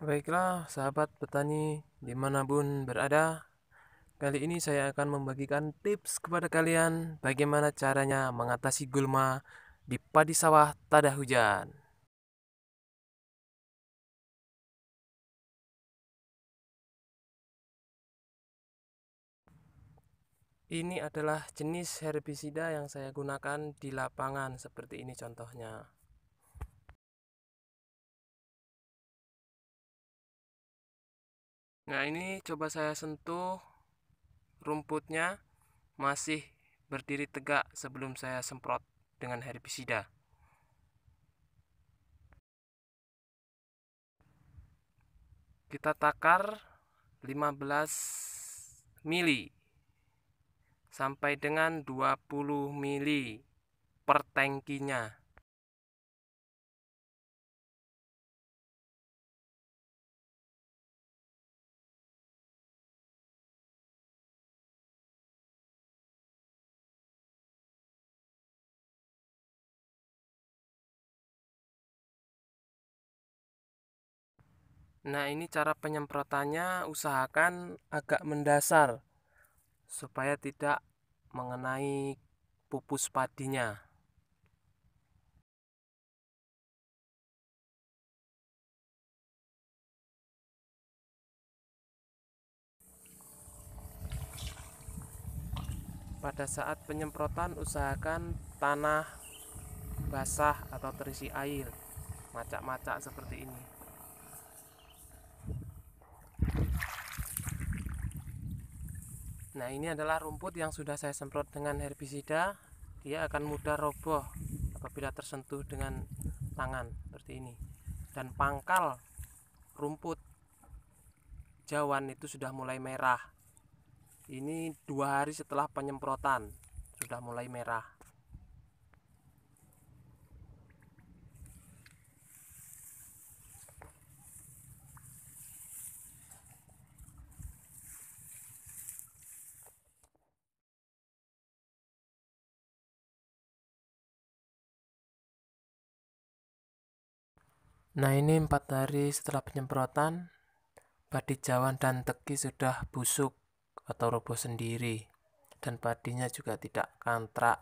Baiklah, sahabat petani dimanapun berada, kali ini saya akan membagikan tips kepada kalian bagaimana caranya mengatasi gulma di padi sawah tada hujan. Ini adalah jenis herbisida yang saya gunakan di lapangan seperti ini contohnya. Nah, ini coba saya sentuh rumputnya masih berdiri tegak sebelum saya semprot dengan herbisida. Kita takar 15 mili sampai dengan 20 mili per tangkinya. Nah, ini cara penyemprotannya usahakan agak mendasar supaya tidak mengenai pupus padinya. Pada saat penyemprotan usahakan tanah basah atau terisi air macak-macak seperti ini. Nah, ini adalah rumput yang sudah saya semprot dengan herbisida. Dia akan mudah roboh apabila tersentuh dengan tangan seperti ini. Dan pangkal rumput jawan itu sudah mulai merah. Ini dua hari setelah penyemprotan sudah mulai merah. Nah ini empat hari setelah penyemprotan, padi jawan dan teki sudah busuk atau roboh sendiri dan padinya juga tidak kantrak,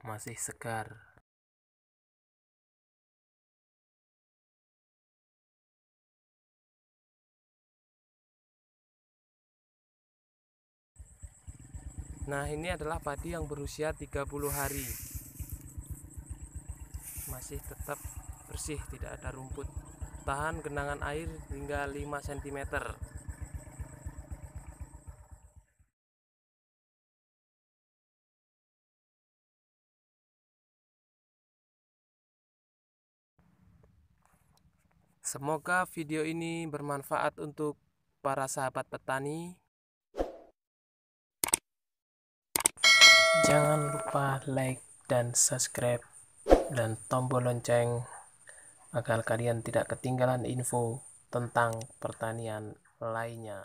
masih segar. Nah ini adalah padi yang berusia 30 hari Masih tetap bersih tidak ada rumput tahan genangan air hingga 5 cm Semoga video ini bermanfaat untuk para sahabat petani. Jangan lupa like dan subscribe dan tombol lonceng agar kalian tidak ketinggalan info tentang pertanian lainnya.